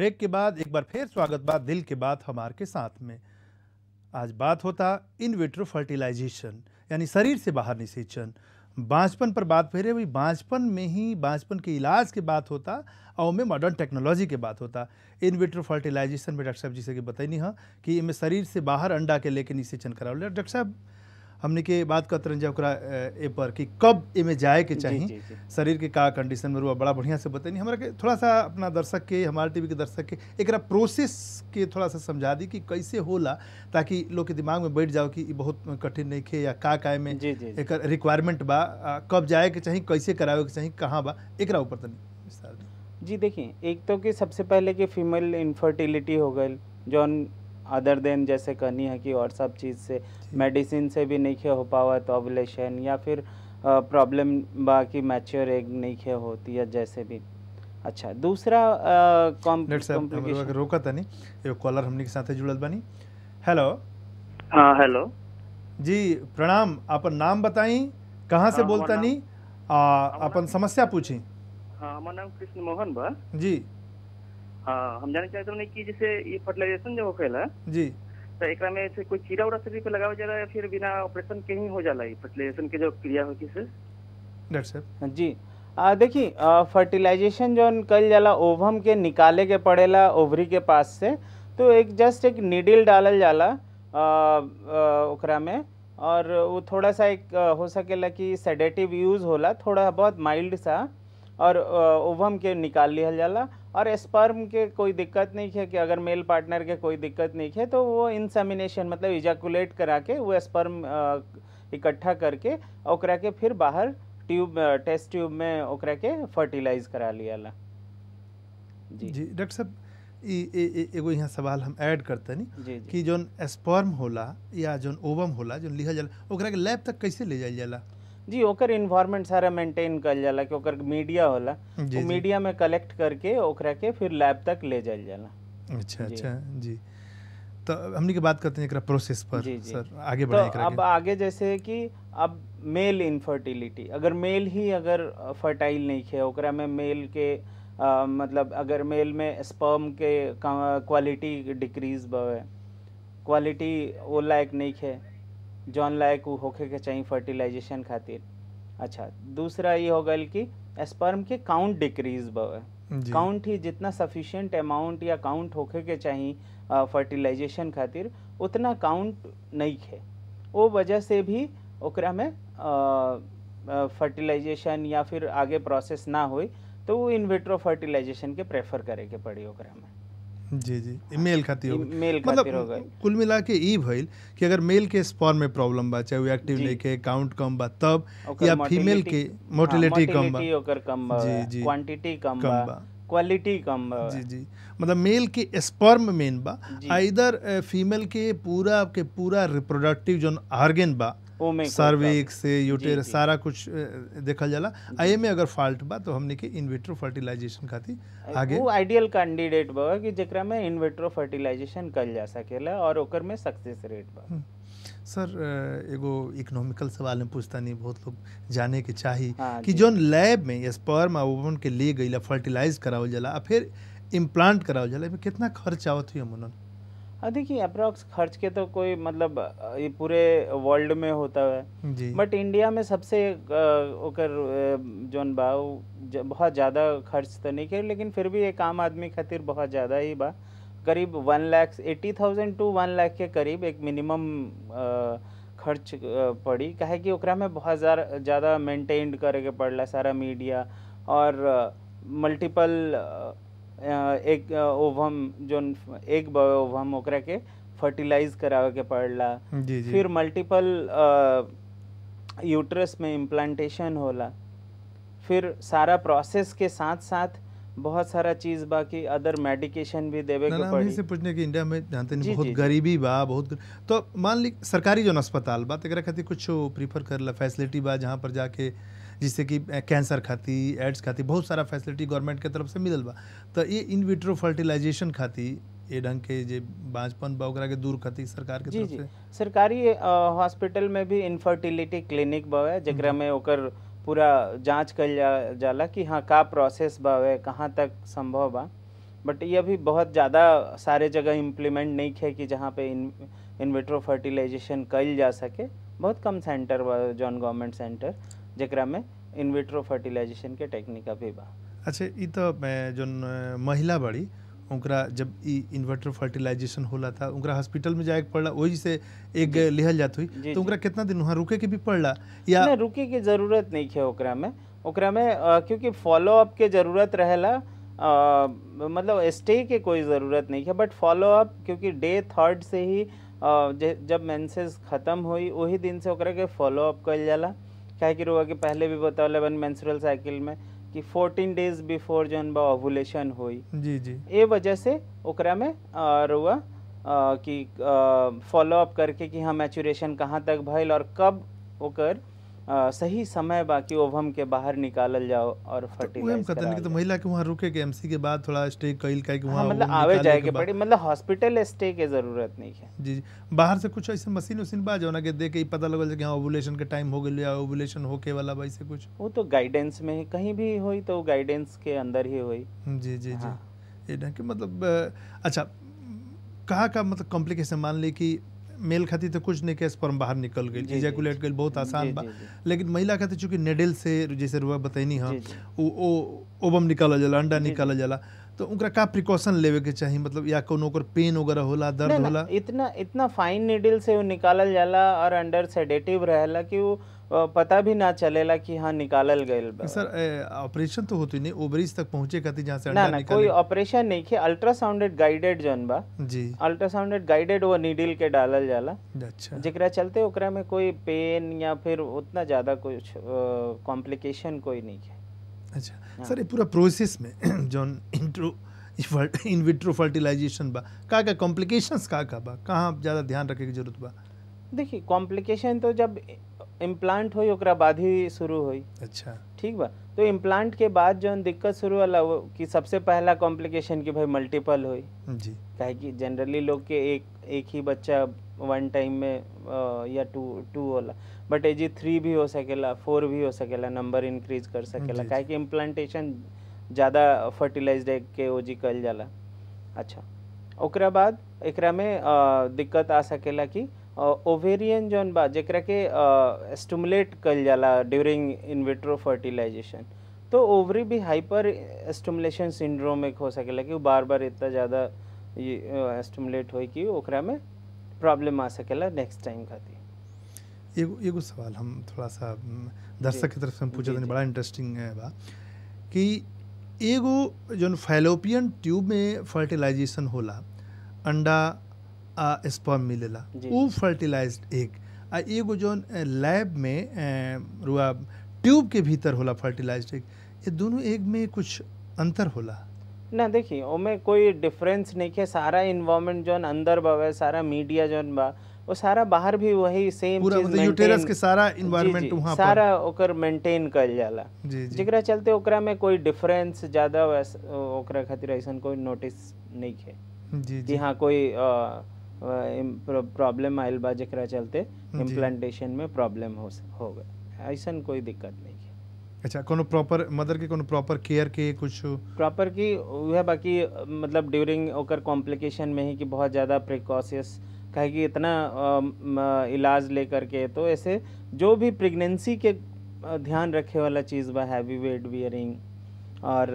Break के बाद एक बार फिर स्वागत बात दिल के बात हमार के साथ में आज बात होता इन विट्रो फर्टिलाइजेशन यानी शरीर से बाहर निषेचन बाँचपन पर बात फिर भाई बाँचपन में ही बाँचपन के इलाज के बात होता और में मॉडर्न टेक्नोलॉजी के बात होता इन विट्रो फर्टिलाइजेशन में डॉक्टर साहब जी से बताई नहीं हाँ कि इनमें शरीर से बाहर अंडा के लेके निषेचन करा डॉक्टर साहब हमने के बात करते रह ओकरा ए पर कि कब इमे जाए के चाहिए शरीर के का कंडीशन में रुआ बड़ा बढ़िया से बताइए हमारा के थोड़ा सा अपना दर्शक के हमारे टीवी के दर्शक के एक प्रोसेस के थोड़ा सा समझा दी कि कैसे होला ताकि लोग के दिमाग में बैठ जाओ कि बहुत कठिन नहीं खे या का काय में एक रिक्वायरमेंट बा कब जाए के चाहिए कैसे करावे के चाहिए कहाँ बा एक ऊपर तनी जी देखिए एक तो कि सबसे पहले कि फीमेल इनफर्टिलिटी हो गई जौन अदर देन जैसे कहनी है कि और सब चीज़ से मेडिसिन से भी नहीं खे हो पावा तो ऑबलेशन या फिर प्रॉब्लम बाकी मैच्योर एग नहीं खे होती है जैसे भी अच्छा दूसरा रोका था नहीं कॉलर हमने के साथ जुड़ल बनी हेलो हाँ हेलो जी प्रणाम अपन नाम बताई कहाँ से हाँ, बोलता नहीं अपन समस्या पूछी हाँ हमारा नाम कृष्ण मोहन बा जी हाँ, हम जाने चाहते हैं कि जैसे ये फर्टिलाइजेशन जो होखेला जी तो एक में से कोई चीरा उड़ा शरीर पे लगावल जाला या फिर बिना ऑपरेशन के ही हो जाला ये फर्टिलाइजेशन के जो क्रिया होगी से डॉक्टर जी देखिए फर्टिलाइजेशन जो कल जाला ओवम के निकाले के पड़ेला ओवरी के पास से तो एक जस्ट एक नीडिल डालल जाला ओकरा में और वो थोड़ा सा एक हो सकेला कि सेडेटिव यूज़ होला थोड़ा बहुत माइल्ड सा और ओवम के निकाल लिया जाला और स्पर्म के कोई दिक्कत नहीं है कि अगर मेल पार्टनर के कोई दिक्कत नहीं है तो वो इंसेमिनेशन मतलब इजाकुलेट करा के वो स्पर्म इकट्ठा करके ओकरा के फिर बाहर ट्यूब टेस्ट ट्यूब में ओकरा के फर्टिलाइज करा लिया ला जी जी डॉक्टर साहब एगो यहाँ सवाल हम ऐड करते नहीं कि जो स्पर्म होला या जो ओवम होला जो लिखल जाला ओकरा के लैब तक कैसे ले जाए जाला जी ओकर इन्वायरमेंट सारा मेंटेन कर जाला कि ओकर मीडिया होला वो मीडिया में कलेक्ट करके ओकरा के फिर लैब तक ले जाल जाला अच्छा अच्छा जी तो हमने की बात करते हैं एकरा प्रोसेस पर जी, जी. आगे बढ़े तो अब आगे जैसे कि अब मेल इनफर्टिलिटी अगर मेल ही अगर फर्टाइल नहीं है ओकरा में मेल के आ, मतलब अगर मेल में स्पर्म के क्वालिटी डिक्रीज बवे क्वालिटी वो लायक नहीं है जौन लायक उ होखे के चाहिए फर्टिलाइजेशन खातिर अच्छा दूसरा ये हो गल कि स्पर्म के काउंट डिक्रीज बवे काउंट ही जितना सफिशियंट अमाउंट या काउंट होखे के चाहिए फर्टिलाइजेशन खातिर उतना काउंट नहीं है वो वजह से भी ओकरा में फर्टिलाइजेशन या फिर आगे प्रोसेस ना हो तो वो इनविट्रो फर्टिलाइजेशन के प्रेफर करे के पड़ी ओकरा में जी जी मेल खातिर मेल मतलब कुल मिला के ई भइल कि अगर मेल के स्पर्म में प्रॉब्लम बा चाहे वो एक्टिव लेके काउंट कम बा तब या फीमेल के मोटिलिटी हाँ, कम बा ओकर कम बा जी जी क्वांटिटी कम बा क्वालिटी कम बा जी जी मतलब मेल के स्पर्म मेन बा इधर फीमेल के पूरा के पूरा रिप्रोडक्टिव जो ऑर्गेन बा सर्विक्स यूटेर सारा कुछ देखा जाला आई में अगर फॉल्ट बा तो हमने के इनविट्रो फर्टिलाइजेशन खाती आगे वो आइडियल कैंडिडेट बा कि जेकरा में इनविट्रो फर्टिलाइजेशन कर जा सकेला और ओकर में सक्सेस रेट बा हम्म। सर एगो इकोनॉमिकल सवाल में पूछता नहीं बहुत लोग जाने के चाही हाँ, कि जोन लैब में स्पर्म आ ओवन के ले गईला फर्टिलाइज करावल जाला फिर इम्प्लांट करावल जाला एमे कितना खर्च आवत हुई हमनन हाँ, देखिए अप्रॉक्स खर्च के तो कोई मतलब ये पूरे वर्ल्ड में होता है बट इंडिया में सबसे ओकर जोन बा बहुत ज़्यादा खर्च तो नहीं किया लेकिन फिर भी एक आम आदमी खातिर बहुत ज़्यादा ही बा करीब one lakhs eighty thousand to one lakh के करीब एक मिनिमम खर्च पड़ी कहे कि ओकरा में बहुत ज़्यादा मेंटेन करे के पड़ला सारा मीडिया और मल्टीपल एक ओवम जो एक ओवम ओकरा के फर्टिलाइज करावे के पड़ला फिर मल्टीपल यूट्रस में इम्प्लांटेशन होला फिर सारा प्रोसेस के साथ साथ बहुत सारा चीज बाकी अदर मेडिकेशन भी देवे के पड़ी से पूछने की इंडिया में जानते नहीं बहुत जी, गरीबी बा बहुत तो मान ली सरकारी जो अस्पताल बा तेरा खातिर कुछ प्रीफर करला फैसिलिटी बा जहाँ पर जाके जिससे कि कैंसर खाती एड्स खाती बहुत सारा फैसिलिटी गवर्नमेंट के तरफ से मिलल बा तो ये इन विट्रो फर्टिलाइजेशन खाती ये ढंग के जे बाँचपन बा ओकरा के दूर खाती सरकार के जी, तरफ जी, से सरकारी हॉस्पिटल में भी इनफर्टिलिटी क्लिनिक बा जरा में ओकर पूरा जांच कल जा, जाला कि हाँ का प्रोसेस बावे कहाँ तक संभव बा बट ये अभी बहुत ज़्यादा सारे जगह इम्प्लीमेंट नहीं है कि जहाँ पे इन इन्विट्रो फर्टिलाइजेशन कल जा सके बहुत कम सेंटर जॉन गवर्नमेंट सेंटर जरा में इनविट्रो फर्टिलाइजेशन के टेक्निक अभी बा अच्छा तो जो महिला बड़ी उनका जब इन्वर्टर फर्टिलाइजेशन होला था उनका हॉस्पिटल में जाए पड़ला वही से एक लिहल जात हुई तो उनका कितना दिन वहाँ रुके के भी पड़ला या रुके की जरूरत नहीं है ओकरा में ओकरा में आ, क्योंकि फॉलोअप के जरूरत रहेला मतलब स्टे के कोई ज़रूरत नहीं है बट फॉलोअप क्योंकि डे थर्ड से ही आ, जब मेंसेस ख़त्म हुई वही दिन से ओकरा के फॉलोअप कल जाला क्या कि रोगा कि पहले भी बताओ लेवन मेंस्ट्रुअल साइकिल में कि 14 डेज बिफोर जन बा ओवुलेशन हुई जी जी ए वजह से ओकरा में रोगा कि फॉलोअप करके कि हाँ मैचुरेशन कहाँ तक भइल और कब ओकर सही समय बाकी ओवम के बाहर निकाल जाओ और तो फर्टिलाइज तो तो महिला के वहाँ रुके के एमसी के बाद थोड़ा स्टे कइल का के हाँ, मतलब आवे जाए के पड़ी मतलब हॉस्पिटल स्टे के जरूरत नहीं है जी जी बाहर से कुछ ऐसे मशीन उसीन बा जौना के देख के पता लगल कि हां ओवुलेशन के टाइम हो गए या ओवुलेशन होके वाला भाई से कुछ वो तो गाइडेंस में है कहीं भी हुई तो गाइडेंस के अंदर ही हुई जी जी जी हाँ। ये ना कि मतलब अच्छा कहाँ का मतलब कॉम्प्लिकेशन मान ली कि मेल खाती तो कुछ नहीं कैसे फॉर्म बाहर निकल गई इजैकुलेट गई बहुत आसान बा लेकिन महिला खाती चूंकि नेडल से जैसे रुआ बतैनी हाँ ओबम निकालल जाला अंडा निकालल जाला तो उनका का प्रिकॉशन लेवे के चाहिए मतलब या कोनो कर पेन वगैरह होला दर्द होला इतना इतना फाइन नीडल से वो निकालल जाला और अंडर सेडेटिव रहला कि वो पता भी ना चलेला कि हाँ निकालल गए सर ऑपरेशन तो होती नहीं ओवरीज तक पहुंचे कति जहाँ से ना ना कोई ऑपरेशन नहीं के अल्ट्रासाउंडेड गाइडेड जोन बा जी अल्ट्रासाउंडेड गाइडेड वो नीडिल के डालल जाला अच्छा जरा चलते ओकरा में कोई पेन या फिर उतना ज़्यादा कुछ कॉम्प्लिकेशन कोई नहीं है अच्छा हाँ। सर ये पूरा प्रोसेस में जौन इंट्रो इन विट्रो फर्टिलाइजेशन बा का का कॉम्प्लिकेशंस का का बा कहाँ ज़्यादा ध्यान रखे की जरूरत बा देखिए कॉम्प्लिकेशन तो जब इम्प्लांट हो बाद ही शुरू हुई अच्छा ठीक बा तो इम्प्लांट के बाद जो दिक्कत शुरू होला वो कि सबसे पहला कॉम्प्लिकेशन कि भाई मल्टीपल हुई जी कि जनरली लोग के एक एक ही बच्चा वन टाइम में आ, या टू टू होला बट ए जी थ्री भी हो सकेला फोर भी हो सकेला नंबर इंक्रीज कर सकेला क्या कि इम्प्लांटेशन ज़्यादा फर्टिलाइज के ओ जी कल जाला अच्छा ओकरा बाद एकरा में आ, दिक्कत आ सकेला कि ओवेरियन जौन बा जरा के स्टमुलेट कल जाला ड्यूरिंग इनविट्रो फर्टिलाइजेशन तो ओवरी भी हाइपर स्टमुलेशन सिंड्रोम एक हो सके कि बार बार इतना ज़्यादा स्टमुलेट हो कि में प्रॉब्लम आ सके नेक्स्ट टाइम खातिर एगो एगो सवाल हम थोड़ा सा दर्शक की तरफ से हम पूछा तो बड़ा इंटरेस्टिंग है बा कि एगो जो फैलोपियन ट्यूब में फर्टिलाइजेशन होला अंडा स्पर्म मिलेला उ फर्टिलाइज एग आ एगो जौन लैब में रुआ ट्यूब के भीतर होला फर्टिलाइज एग ये दोनों एग में कुछ अंतर होला ना देखिए ओमे कोई डिफरेंस नहीं है सारा इन्वायरमेंट जौन अंदर बावे सारा मीडिया जौन बा वो सारा बाहर भी वही सेम पूरा मतलब यूटेरस के सारा एनवायरनमेंट वहां पर सारा ओकर मेंटेन कर जाला जी जी जेकरा चलते ओकरा में कोई डिफरेंस ज्यादा ओकरा खातिर ऐसा कोई नोटिस नहीं है जी जी, जी हाँ, कोई आ, प्रॉब्लम आयल बा जरा चलते इम्प्लांटेशन में प्रॉब्लम हो हो गए ऐसा कोई दिक्कत नहीं है अच्छा कोनो प्रॉपर मदर के कोनो प्रॉपर केयर के कुछ प्रॉपर की वह बाकी मतलब ड्यूरिंग ओकर कॉम्प्लिकेशन में ही कि बहुत ज़्यादा प्रिकॉशियस कहे कि इतना इलाज लेकर के तो ऐसे जो भी प्रेगनेंसी के ध्यान रखे वाला चीज़ बा हैवी वेट बियरिंग और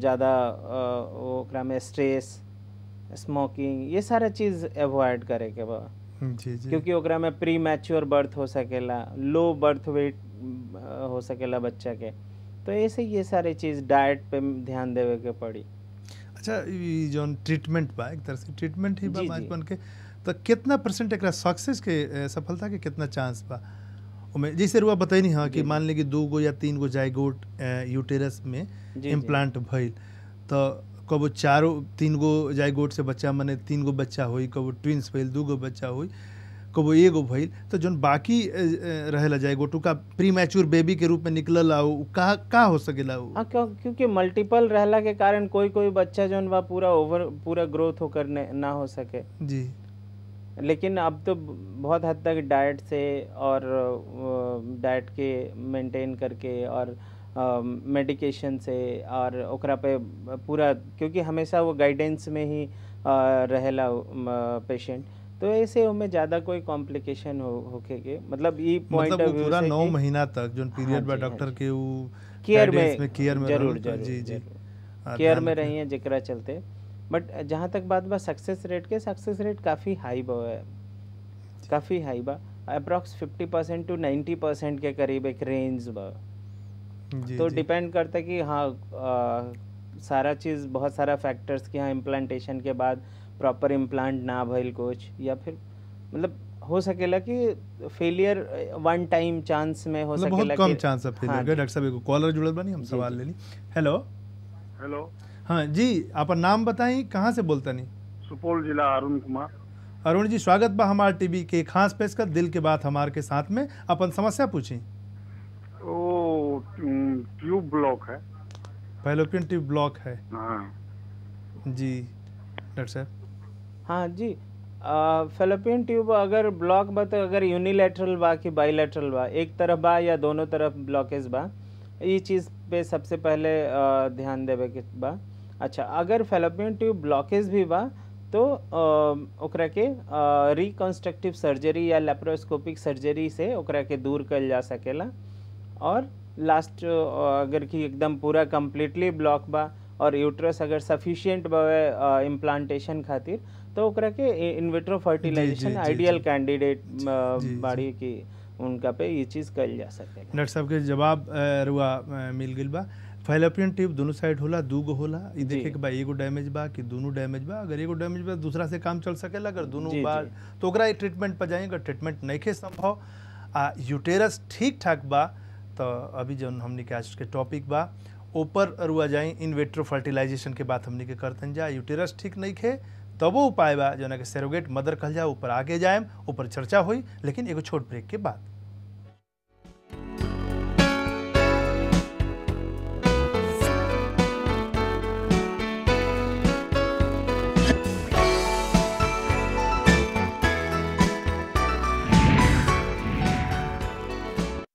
ज़्यादा में स्ट्रेस स्मोकिंग ये सारा चीज़ अवॉइड करे के बा जी जी क्योंकि ओकरा में प्री मैच्योर बर्थ हो सकेला लो बर्थ वेट हो सकेला बच्चा के तो ऐसे ये सारे चीज़ डाइट पे ध्यान देवे के पड़ी अच्छा जो ट्रीटमेंट बा एक तरह से ट्रीटमेंट ही बा बचपन के तो कितना परसेंट एक सक्सेस के सफलता के कितना चांस बा उसमें जैसे रुआ बताई नहीं हाँ कि मान ली कि दो गो या तीन गो जायगोट यूटेरस में इम्प्लांट भइल तो कबो चारो तीन गो जाए गोट से बच्चा मने तीन गो बच्चा हुई कबो ट्विंस भइल दू गो बच्चा हुई कबो एगो भइल तो जो बाकी रहे जाए गोटू का प्री मैच्योर बेबी के रूप में निकलल आ का का हो सकेला हाँ क्यों क्योंकि मल्टीपल रहला के कारण कोई कोई बच्चा जो बा पूरा ओवर पूरा ग्रोथ होकर ना हो सके जी लेकिन अब तो बहुत हद तक डाइट से और डाइट के मेंटेन करके और मेडिकेशन से और ओकरा पे पूरा क्योंकि हमेशा वो गाइडेंस में ही रहेला पेशेंट तो ऐसे हमें ज्यादा कोई कॉम्प्लिकेशन हो होके के मतलब ये पॉइंट मतलब पूरा नौ महीना तक जो पीरियड बा डॉक्टर के वो केयर में, केयर में जरूर जरूर जी जी केयर में रही है जिक्रा चलते बट जहाँ तक बात बा सक्सेस रेट के सक्सेस रेट काफ़ी हाई बो है काफ़ी हाई बा अप्रॉक्स 50 परसेंट टू 90 परसेंट के करीब एक रेंज बा तो डिपेंड करता है कि हाँ आ, सारा चीज़ बहुत सारा फैक्टर्स कि हाँ इम्प्लांटेशन के बाद प्रॉपर इम्प्लांट ना भइल कुछ या फिर मतलब हो सकेला कि फेलियर वन टाइम चांस में हो मतलब सकेला बहुत कम चांस है फेलियर के डॉक्टर साहब को कॉलर जुड़ल बनी हम सवाल ले ली हेलो हेलो हाँ जी आप नाम बताई कहाँ से बोलता नहीं सुपौल जिला अरुण कुमार अरुण जी स्वागत बा हमार टीवी के खास पेशकश दिल के बात हमार के साथ में अपन समस्या पूछी ट्यूब ब्लॉक है फैलोपियन ट्यूब ब्लॉक है हाँ जी डॉक्टर साहब हाँ जी फेलोपियन ट्यूब अगर ब्लॉक बा तो अगर यूनिलेटरल बा कि बाइलेटरल बा एक तरफ बा या दोनों तरफ ब्लॉकेज बा ये चीज़ पे सबसे पहले आ, ध्यान देवे के बा अच्छा अगर फेलोपियन ट्यूब ब्लॉकेज भी बा तो ओकरा के रिकंस्ट्रक्टिव सर्जरी या लेप्रोस्कोपिक सर्जरी से ओकरा के दूर कल जा सकेला और लास्ट uh, अगर कि एकदम पूरा कम्प्लीटली ब्लॉक बा और यूट्रस अगर सफिशियंट बावे इम्प्लांटेशन खातिर तो ओकरा के इनविट्रो फर्टिलाइजेशन आइडियल कैंडिडेट बाड़ी की उनका पे ये चीज़ कल जा सके डॉक्टर साहब के जवाब रुआ मिल गई बा फैलोपियन ट्यूब दोनों साइड होला दू गो होला ई देखे के बा एगो डैमेज बा कि दोनों डैमेज बा अगर एगो डैमेज बा दूसरा से काम चल सकेला अगर दोनों बा तो ओकरा ट्रीटमेंट पर जाएंगे अगर ट्रीटमेंट नहीं खे संभव आ यूटेरस ठीक ठाक बा तो अभी जो हमने के आज के टॉपिक बा ऊपर अरुआ जाए इन वेट्रो फर्टिलाइजेशन के बात हमने के करतन जा यूटेरस ठीक नहीं खे तबो उपाय बा जोना के सेरोगेट मदर कहल जाए ऊपर आगे जाएम ऊपर चर्चा हुई लेकिन एगो छोट ब्रेक के बाद